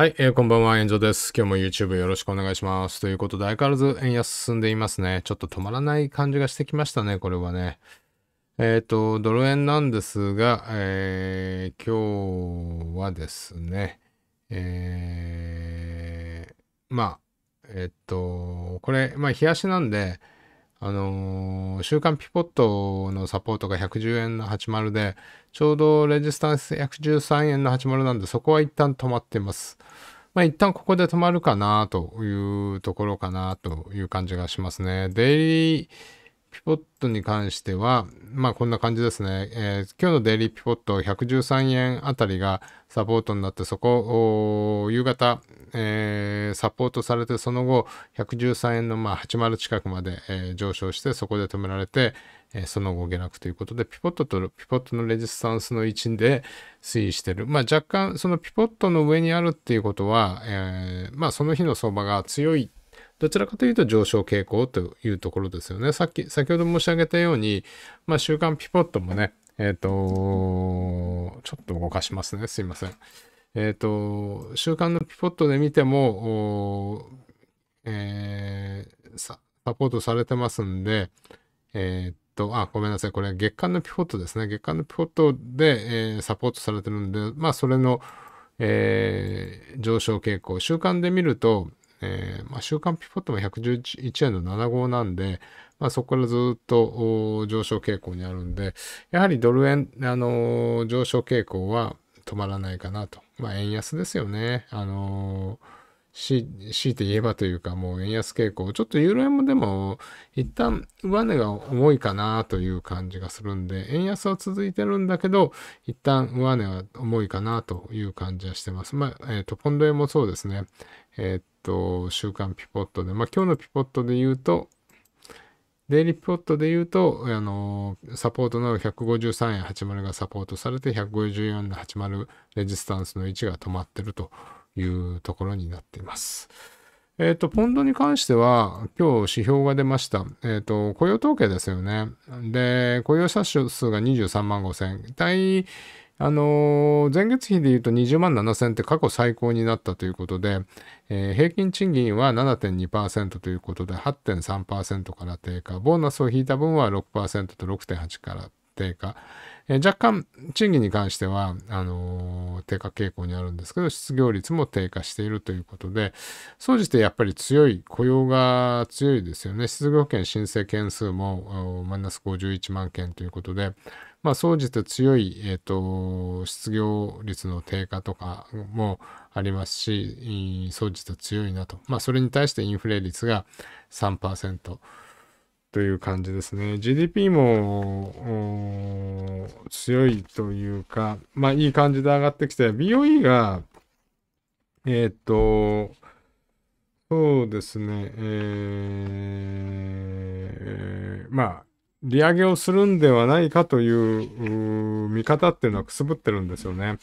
はい、えー、こんばんは、炎上です。今日も YouTube よろしくお願いします。ということで、相変わらず円安進んでいますね。ちょっと止まらない感じがしてきましたね、これはね。えっ、ー、と、ドル円なんですが、えー、今日はですね、えー、まあ、えっ、ー、と、これ、まあ、冷やしなんで、あのー、週刊ピポットのサポートが110円の80で、ちょうどレジスタンス113円の80なんで、そこは一旦止まってます。まあ一旦ここで止まるかなというところかなという感じがしますね。デイリーピポットに関しては、まあこんな感じですね。えー、今日のデイリーピポット113円あたりがサポートになって、そこ、夕方、えー、サポートされて、その後、113円のまあ80近くまで、えー、上昇して、そこで止められて、えー、その後下落ということで、ピポットとピポットのレジスタンスの位置で推移している。まあ若干、そのピポットの上にあるっていうことは、えー、まあその日の相場が強いどちらかというと上昇傾向というところですよね。さっき、先ほど申し上げたように、まあ、週刊ピポットもね、えっ、ー、と、ちょっと動かしますね。すいません。えっ、ー、と、週刊のピポットで見ても、えー、サポートされてますんで、えっ、ー、と、あ、ごめんなさい。これ月間のピポットですね。月間のピポットで、えー、サポートされてるんで、まあ、それの、えー、上昇傾向。週間で見ると、まあ、週間ピポットも111円の75なんで、まあ、そこからずっと上昇傾向にあるんで、やはりドル円、あのー、上昇傾向は止まらないかなと。まあ、円安ですよね。あのーし、強いて言えばというか、もう円安傾向、ちょっとユーロ円もでも、一旦上値が重いかなという感じがするんで、円安は続いてるんだけど、一旦上値は重いかなという感じはしてます。まあ、えっ、ー、と、ポンド円もそうですね。えっ、と、週間ピポットで、まあ、今日のピポットで言うと、デイリーピポットで言うと、あのー、サポートの153円80がサポートされて、154円の80レジスタンスの位置が止まってるというところになっています。えっ、ー、と、ポンドに関しては、今日指標が出ました。えっ、ー、と、雇用統計ですよね。で、雇用者数が23万5千。対、あのー、前月比で言うと20万7千って過去最高になったということで、えー、平均賃金は7.2%ということで、8.3%から低下。ボーナスを引いた分は6%と6.8から低下。えー、若干賃金に関しては、あのー、低下傾向にあるんですけど、失業率も低下しているということで、総じてやっぱり強い、雇用が強いですよね。失業保険申請件数もマイナス51万件ということで、まあ、総じて強い、えーと、失業率の低下とかもありますし、総じて強いなと。まあ、それに対してインフレ率が3%。という感じですね。GDP も強いというか、まあいい感じで上がってきて、BOE が、えっ、と、そうですね、えー、まあ、利上げをするんではないかという見方っていうのはくすぶってるんですよね。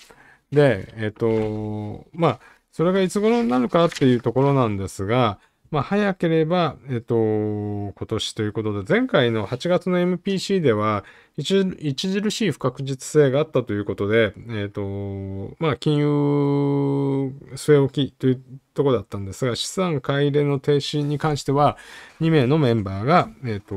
で、えっ、ー、と、まあ、それがいつ頃になるかっていうところなんですが、まあ、早ければ、えっと、今年ということで、前回の8月の MPC では、著しい不確実性があったということで、えっと、まあ、金融据え置きというところだったんですが、資産買い入れの停止に関しては、2名のメンバーが、えっと、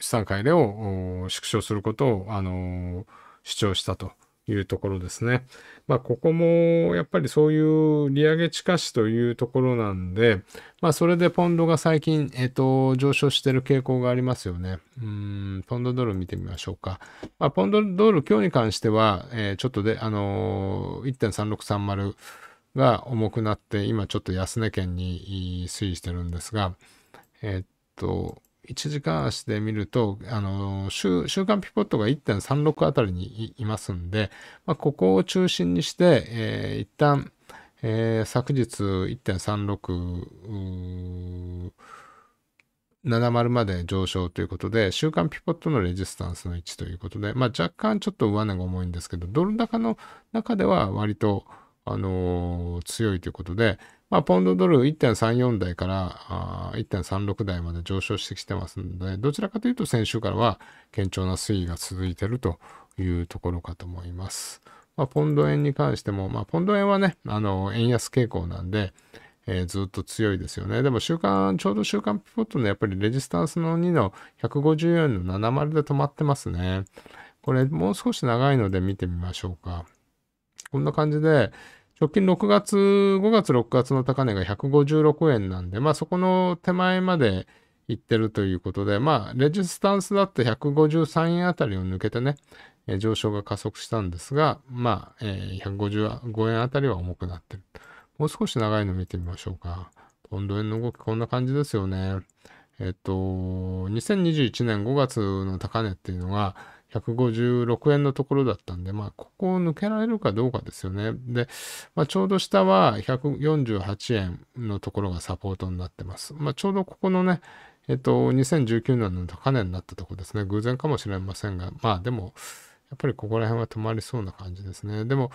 資産買い入れを縮小することを、あの、主張したと。いうところですね。まあ、ここもやっぱりそういう利上げ近しというところなんで、まあ、それでポンドが最近、えっと、上昇してる傾向がありますよね。うん、ポンドドル見てみましょうか。まあ、ポンドドル今日に関しては、えー、ちょっとで、あのー、1.3630が重くなって、今ちょっと安値圏に推移してるんですが、えっと、1時間足で見ると、あの、週、週間ピポットが1.36あたりにいますんで、まあ、ここを中心にして、えー、一旦、えー、昨日1.36、70まで上昇ということで、週間ピポットのレジスタンスの位置ということで、まあ、若干ちょっと上値が重いんですけど、ドル高の中では割と、あのー、強いということで、まあ、ポンドドル1.34台から1.36台まで上昇してきてますので、どちらかというと先週からは堅調な推移が続いているというところかと思います。まあ、ポンド円に関しても、まあ、ポンド円はね、あの、円安傾向なんで、えー、ずっと強いですよね。でも週間、ちょうど週間ピポットのやっぱりレジスタンスの2の154の70で止まってますね。これもう少し長いので見てみましょうか。こんな感じで、直近6月、5月、6月の高値が156円なんで、まあそこの手前まで行ってるということで、まあレジスタンスだって153円あたりを抜けてね、上昇が加速したんですが、まあ、えー、155円あたりは重くなってる。もう少し長いの見てみましょうか。ポンド円の動きこんな感じですよね。えっと、2021年5月の高値っていうのが、156円のところだったんで、まあ、ここを抜けられるかどうかですよね。で、まあ、ちょうど下は148円のところがサポートになってます。まあ、ちょうどここのね、えっと、2019年の高値になったところですね。偶然かもしれませんが、まあ、でも、やっぱりここら辺は止まりそうな感じですね。でも、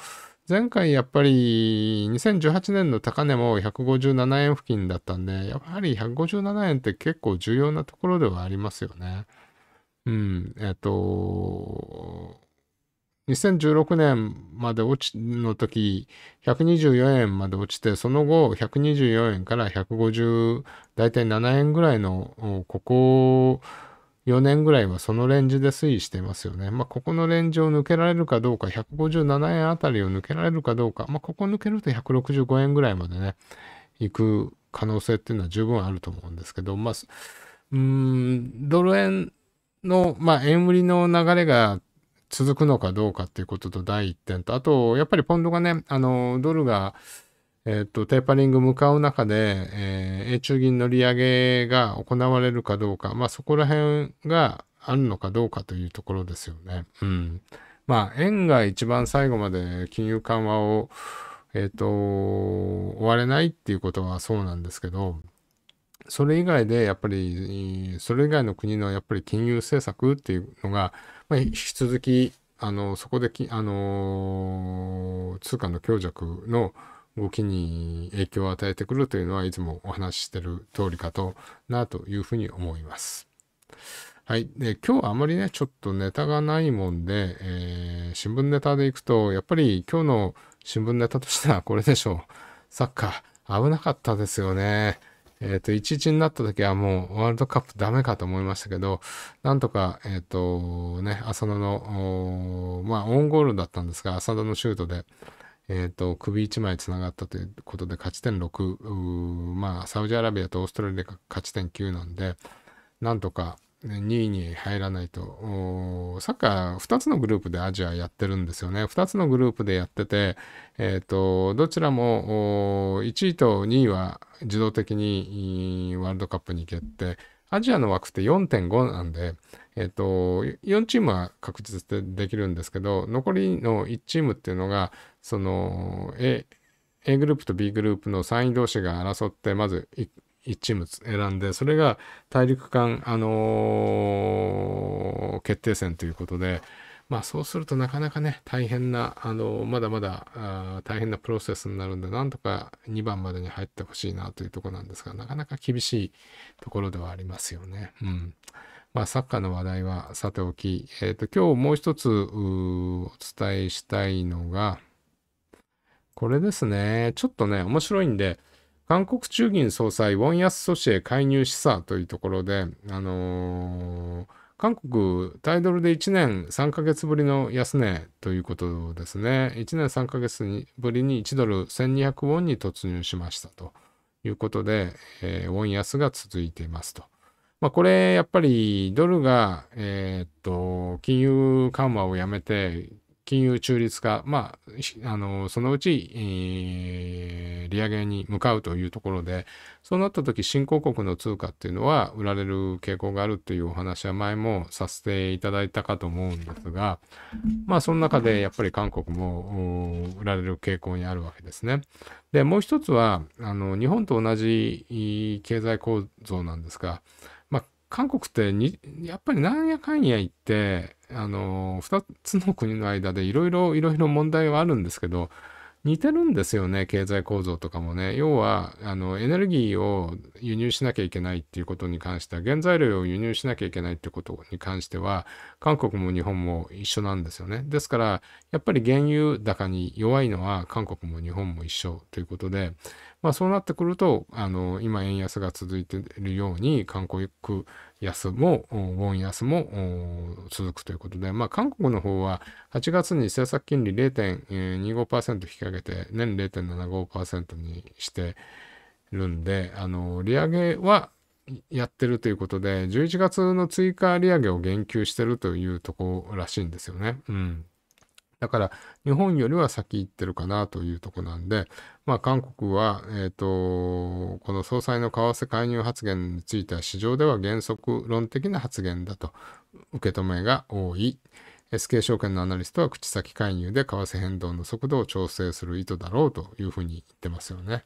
前回やっぱり2018年の高値も157円付近だったんで、やはり157円って結構重要なところではありますよね。うん、えっ、ー、と、2016年まで落ちの時、124円まで落ちて、その後、124円から150、大体7円ぐらいの、ここ4年ぐらいはそのレンジで推移していますよね。まあ、ここのレンジを抜けられるかどうか、157円あたりを抜けられるかどうか、まあ、ここ抜けると165円ぐらいまでね、行く可能性っていうのは十分あると思うんですけど、まあ、うん、ドル円の、まあ、円売りの流れが続くのかどうかっていうことと第一点と、あと、やっぱりポンドがね、あの、ドルが、えっ、と、テーパリング向かう中で、えー、英中銀の利上げが行われるかどうか、まあ、そこら辺があるのかどうかというところですよね。うん。まあ、円が一番最後まで金融緩和を、えっ、ー、と、終われないっていうことはそうなんですけど、それ以外でやっぱり、それ以外の国のやっぱり金融政策っていうのが、まあ、引き続き、あの、そこでき、あの、通貨の強弱の動きに影響を与えてくるというのはいつもお話ししてる通りかとなというふうに思います。はい。で、今日はあまりね、ちょっとネタがないもんで、えー、新聞ネタでいくと、やっぱり今日の新聞ネタとしてはこれでしょう。サッカー、危なかったですよね。えっ、ー、と、1-1になった時はもうワールドカップダメかと思いましたけど、なんとか、えっ、ー、と、ね、浅野の、まあ、オンゴールだったんですが、浅田のシュートで、えっ、ー、と、首1枚つながったということで、勝ち点6、まあ、サウジアラビアとオーストラリアが勝ち点9なんで、なんとか、2位に入らないと、サッカー2つのグループでアジアやってるんですよね。2つのグループでやってて、えー、と、どちらも1位と2位は自動的にワールドカップに行けて、アジアの枠って4.5なんで、えー、と、4チームは確実でできるんですけど、残りの1チームっていうのが、その、A、A グループと B グループの3位同士が争って、まず1チーム選んで、それが大陸間、あのー、決定戦ということで、まあそうするとなかなかね、大変な、あのー、まだまだ大変なプロセスになるんで、なんとか2番までに入ってほしいなというとこなんですが、なかなか厳しいところではありますよね。うん。まあ、サッカーの話題はさておき、えっ、ー、と、今日もう一つお伝えしたいのが、これですね。ちょっとね、面白いんで、韓国中銀総裁、ウォン安阻止へ介入示唆というところで、あのー、韓国、タイドルで1年3ヶ月ぶりの安値ということですね。1年3ヶ月ぶりに1ドル1200ウォンに突入しましたということで、えー、ウォン安が続いていますと。まあ、これ、やっぱりドルが、えー、っと、金融緩和をやめて、金融中立化、まあ、あのそのうち、えー、利上げに向かうというところで、そうなった時、新興国の通貨っていうのは売られる傾向があるというお話は前もさせていただいたかと思うんですが、まあ、その中でやっぱり韓国も売られる傾向にあるわけですね。で、もう一つは、あの日本と同じ経済構造なんですが、韓国ってに、やっぱりなんやかんや言って、あの、二つの国の間でいろいろ、いろいろ問題はあるんですけど、似てるんですよね、経済構造とかもね。要は、あの、エネルギーを輸入しなきゃいけないっていうことに関しては、原材料を輸入しなきゃいけないってことに関しては、韓国も日本も一緒なんですよね。ですから、やっぱり原油高に弱いのは、韓国も日本も一緒ということで、まあそうなってくると、あの、今円安が続いているように、韓国安も、ウォン安も続くということで、まあ韓国の方は8月に政策金利0.25%引き上げて、年0.75%にしてるんで、あの、利上げはやってるということで、11月の追加利上げを言及してるというところらしいんですよね。うん。だから日本よりは先行ってるかなというとこなんで、まあ、韓国は、えーとこの総裁の為替介入発言については市場では原則論的な発言だと受け止めが多い。SK 証券のアナリストは口先介入で為替変動の速度を調整する意図だろうというふうに言ってますよね。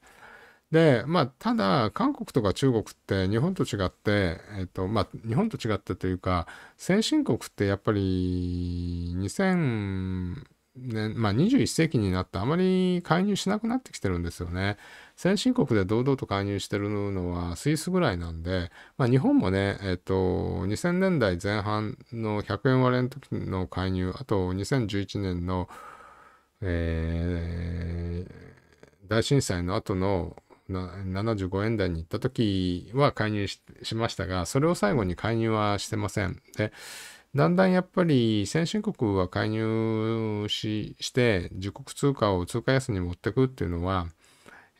で、まあ、ただ、韓国とか中国って日本と違って、えっと、まあ、日本と違ってというか、先進国ってやっぱり2000年、まあ、21世紀になってあまり介入しなくなってきてるんですよね。先進国で堂々と介入してるのはスイスぐらいなんで、まあ、日本もね、えっと、2000年代前半の100円割れの時の介入、あと2011年の、えー、大震災の後の75円台に行った時は介入しましたが、それを最後に介入はしてません。で、だんだんやっぱり先進国は介入しして自国通貨を通貨安に持ってくっていうのは、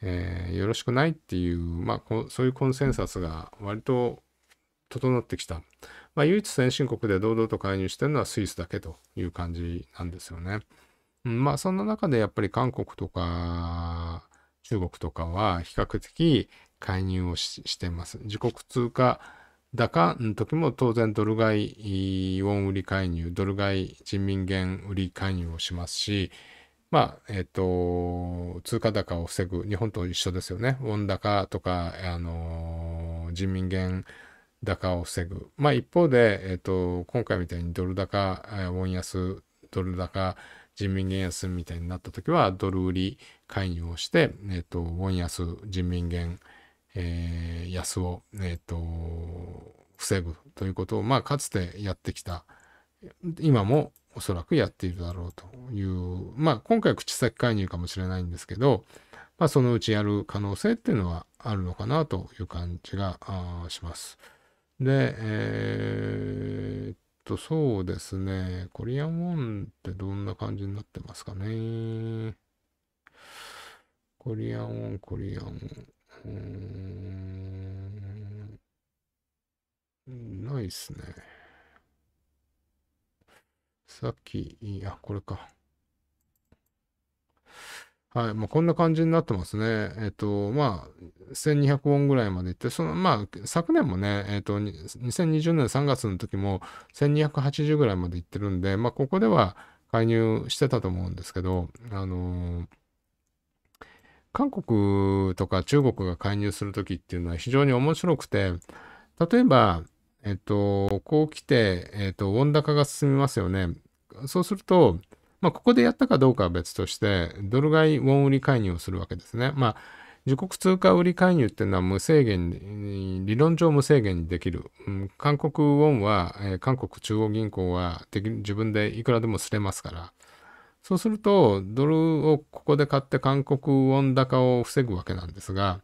えー、よろしくないっていう、まあ、そういうコンセンサスが割と整ってきた。まあ、唯一先進国で堂々と介入してるのはスイスだけという感じなんですよね。うん、まあそんな中でやっぱり韓国とか中国とかは比較的介入をしてます。自国通貨高の時も当然ドル買いウォン売り介入、ドル買い人民元売り介入をしますし、まあ、えっ、ー、と、通貨高を防ぐ、日本と一緒ですよね。ウォン高とか、あのー、人民元高を防ぐ。まあ一方で、えっ、ー、と、今回みたいにドル高、ウォン安、ドル高、人民元安みたいになった時はドル売り介入をして、えっ、と、ウォン安、人民元、えー、安を、えっ、と、防ぐということを、まあ、かつてやってきた、今もおそらくやっているだろうという、まあ、今回は口先介入かもしれないんですけど、まあ、そのうちやる可能性っていうのはあるのかなという感じがします。で、えー、とそうですね、コリアンウォンってどんな感じになってますかね。コリアンウォン、コリアンウォン。ん、ないっすね。さっき、いや、これか。はい、まあ、こんな感じになってますね。えっと、まあ、1200ウォンぐらいまでいって、その、まあ、昨年もね、えっと、2020年3月の時も1280ぐらいまでいってるんで、まあ、ここでは介入してたと思うんですけど、あのー、韓国とか中国が介入する時っていうのは非常に面白くて、例えば、えっと、こう来て、えっと、ウォン高が進みますよね。そうすると、まあ、ここでやったかどうかは別として、ドル買いウォン売り介入をするわけですね。まあ、自国通貨売り介入っていうのは無制限に、理論上無制限にできる。うん、韓国ウォンは、えー、韓国中央銀行は自分でいくらでもすれますから。そうすると、ドルをここで買って韓国ウォン高を防ぐわけなんですが、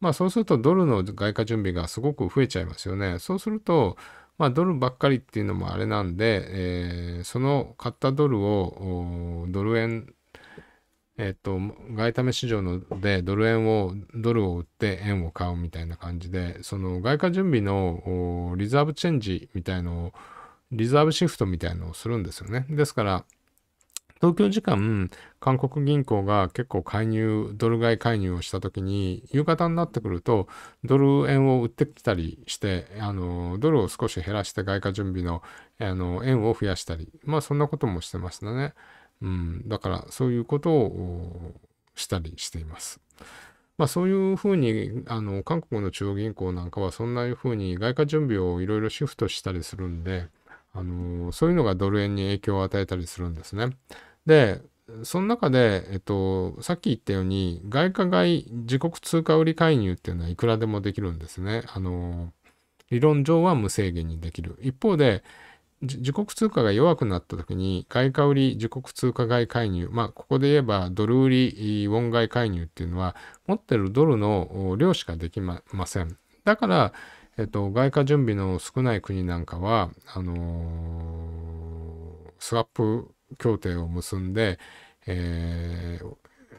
まあそうするとドルの外貨準備がすごく増えちゃいますよね。そうすると、まあ、ドルばっかりっていうのもあれなんで、えー、その買ったドルをドル円、えっ、ー、と、外為市場のでドル円を、ドルを売って円を買うみたいな感じで、その外貨準備のリザーブチェンジみたいのを、リザーブシフトみたいのをするんですよね。ですから、東京時間、韓国銀行が結構介入、ドル買い介入をした時に、夕方になってくると、ドル円を売ってきたりして、あの、ドルを少し減らして外貨準備の、あの、円を増やしたり、まあそんなこともしてましたね。うん、だからそういうことをしたりしています。まあ、そういうふうにあの韓国の中央銀行なんかはそんなふうに外貨準備をいろいろシフトしたりするんであのそういうのがドル円に影響を与えたりするんですね。でその中で、えっと、さっき言ったように、外貨外自国通貨売り介入っていうのはいくらでもできるんですね。あの、理論上は無制限にできる。一方で、自国通貨が弱くなった時に、外貨売り自国通貨外介入、まあ、ここで言えばドル売りウォン外介入っていうのは、持ってるドルの量しかできません。だから、えっと、外貨準備の少ない国なんかは、あのー、スワップ協定を結んで、えー、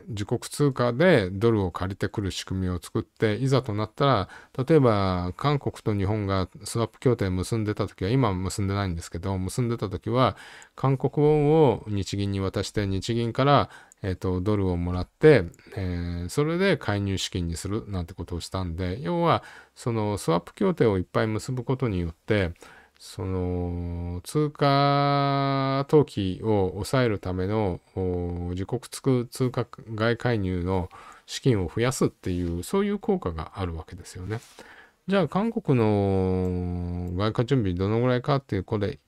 自国通貨でドルを借りてくる仕組みを作っていざとなったら例えば韓国と日本がスワップ協定結んでた時は今結んでないんですけど結んでた時は韓国ウォンを日銀に渡して日銀から、えーとドルをもらって、えー、それで介入資金にするなんてことをしたんで要はそのスワップ協定をいっぱい結ぶことによってその通貨投機を抑えるための自国通貨外介入の資金を増やすっていうそういう効果があるわけですよね。じゃあ韓国の外貨準備どのぐらいかっていうこれ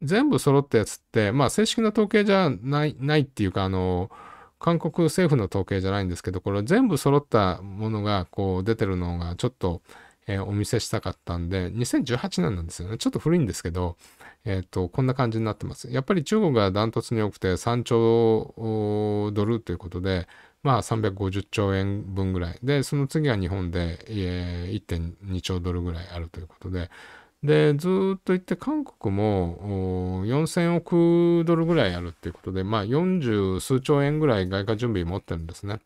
全部揃ったやつってまあ正式な統計じゃないないっていうかあの韓国政府の統計じゃないんですけどこれ全部揃ったものがこう出てるのがちょっとえー、お見せしたかったんで、2018年なんですよね。ちょっと古いんですけど、えっ、ー、と、こんな感じになってます。やっぱり中国がダントツに多くて3兆ドルということで、まあ350兆円分ぐらい。で、その次は日本で、えー、1.2兆ドルぐらいあるということで、で、ずっと言って韓国も4000億ドルぐらいあるっていうことで、まあ40数兆円ぐらい外貨準備持ってるんですね。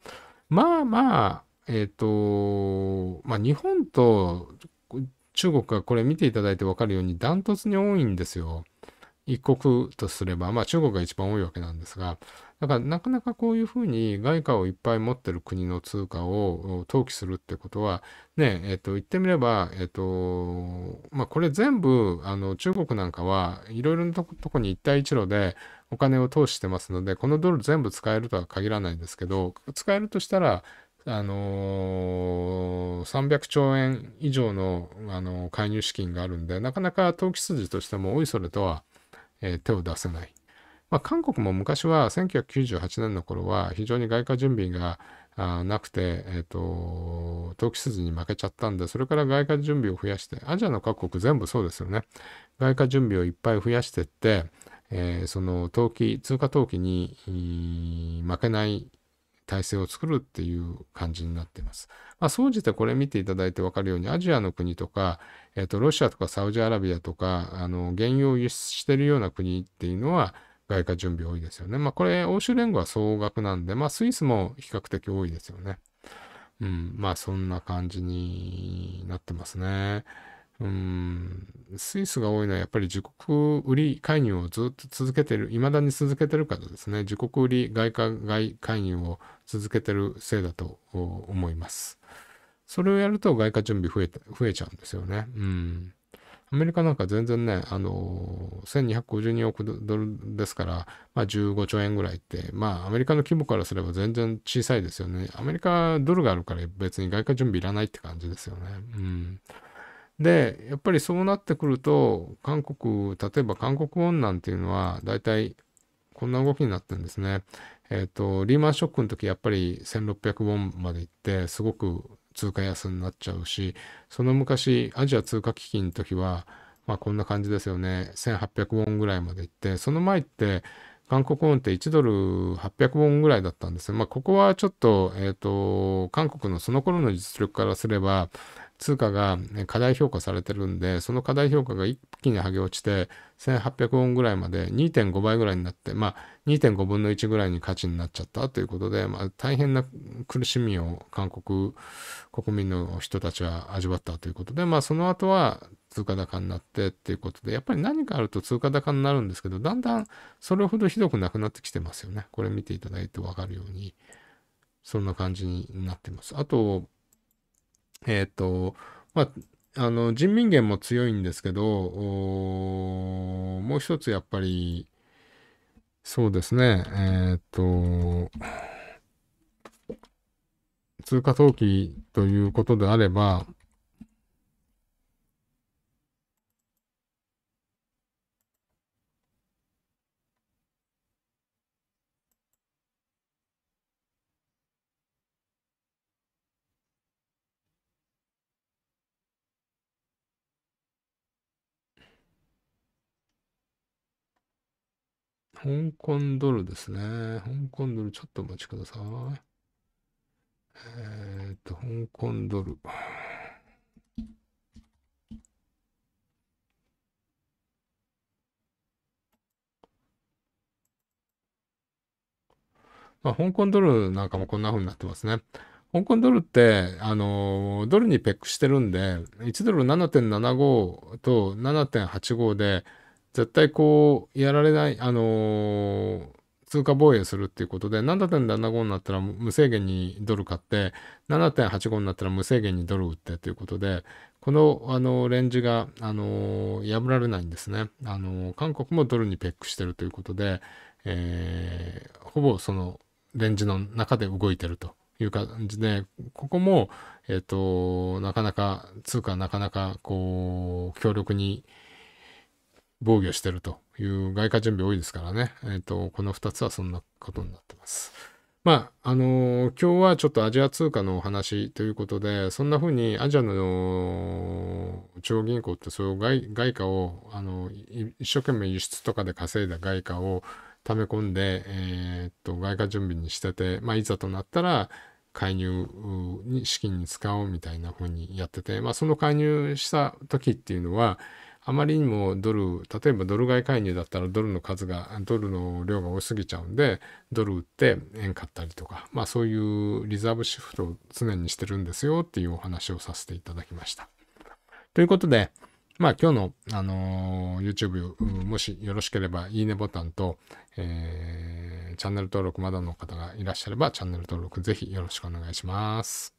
まあまあ、えー、と、まあ、日本と中国がこれ見ていただいてわかるようにダントツに多いんですよ。一国とすれば、まあ中国が一番多いわけなんですが、だからなかなかこういうふうに外貨をいっぱい持ってる国の通貨を投機するってことは、ね、えー、と、言ってみれば、えー、と、まあこれ全部、あの、中国なんかはいろいろなとことこに一帯一路でお金を投資してますので、このドル全部使えるとは限らないんですけど、使えるとしたら、あのー、300兆円以上の、あのー、介入資金があるんで、なかなか投機筋としても、おいそれとは、えー、手を出せない。まあ、韓国も昔は、1998年の頃は、非常に外貨準備がなくて、えーと、投機筋に負けちゃったんで、それから外貨準備を増やして、アジアの各国全部そうですよね。外貨準備をいっぱい増やしてって、えー、その投機、通貨投機に負けない体制を作るっていう感じになっています。まあ、総じてこれ見ていただいてわかるように、アジアの国とか、えっ、ー、と、ロシアとかサウジアラビアとか、あの、原油を輸出しているような国っていうのは、外貨準備多いですよね。まあ、これ、欧州連合は総額なんで、まあ、スイスも比較的多いですよね。うん、まあ、そんな感じになってますね。うん、スイスが多いのはやっぱり自国売り介入をずっと続けてる、未だに続けてるからですね、自国売り外貨外介入を続けてるせいだと思います。それをやると外貨準備増え増えちゃうんですよね。うん。アメリカなんか全然ね、あのー、1252億ドルですから、まあ15兆円ぐらいって、まあアメリカの規模からすれば全然小さいですよね。アメリカドルがあるから別に外貨準備いらないって感じですよね。うん。で、やっぱりそうなってくると、韓国、例えば韓国ウォンなんていうのは、大体こんな動きになってるんですね。えっ、ー、と、リーマンショックの時、やっぱり1600ウォンまで行って、すごく通貨安になっちゃうし、その昔、アジア通貨危機の時は、まあこんな感じですよね。1800ウォンぐらいまで行って、その前って、韓国ウォンって1ドル800ウォンぐらいだったんですよ。まあここはちょっと、えっ、ー、と、韓国のその頃の実力からすれば、通貨が過大評価されてるんで、その過大評価が一気に剥げ落ちて、1800ウォンぐらいまで2.5倍ぐらいになって、まあ、2.5分の1ぐらいに価値になっちゃったということで、まあ、大変な苦しみを韓国国民の人たちは味わったということで、まあ、その後は通貨高になってっていうことで、やっぱり何かあると通貨高になるんですけど、だんだんそれほどひどくなくなってきてますよね。これ見ていただいてわかるように、そんな感じになってます。あと、えっ、ー、と、まあ、あの、人民元も強いんですけど、もう一つやっぱり、そうですね、えっ、ー、と、通貨投機ということであれば、香港ドルですね。香港ドル、ちょっとお待ちください。えー、っと、香港ドル。まあ、香港ドルなんかもこんな風になってますね。香港ドルって、あのー、ドルにペックしてるんで、1ドル7.75と7.85で、絶対こう、やられない、あのー、通貨防衛するっていうことで、7.75になったら無制限にドル買って、7.85になったら無制限にドル売ってということで、この、あのー、レンジが、あのー、破られないんですね。あのー、韓国もドルにペックしてるということで、えー、ほぼそのレンジの中で動いてるという感じで、ここも、えっ、と、なかなか、通貨なかなか、こう、強力に、防御してるという外貨準備多いですからね、えー、と、この2つはそんなことになってます。まあ、あのー、今日はちょっとアジア通貨のお話ということで、そんな風にアジアの中央銀行ってそう外外貨を、あのー、一生懸命輸出とかで稼いだ外貨を溜め込んで、えー、っと、外貨準備にしてて、まあ、いざとなったら、介入に資金に使おうみたいな風にやってて、まあ、その介入した時っていうのは、あまりにもドル例えばドル買い介入だったらドルの数がドルの量が多すぎちゃうんでドル売って円買ったりとかまあそういうリザーブシフトを常にしてるんですよっていうお話をさせていただきました。ということでまあ今日の、あのー、YouTube、もしよろしければ、いいねボタンと、えー、チャンネル登録まだの方がいらっしゃれば、チャンネル登録ぜひよろしくお願いします。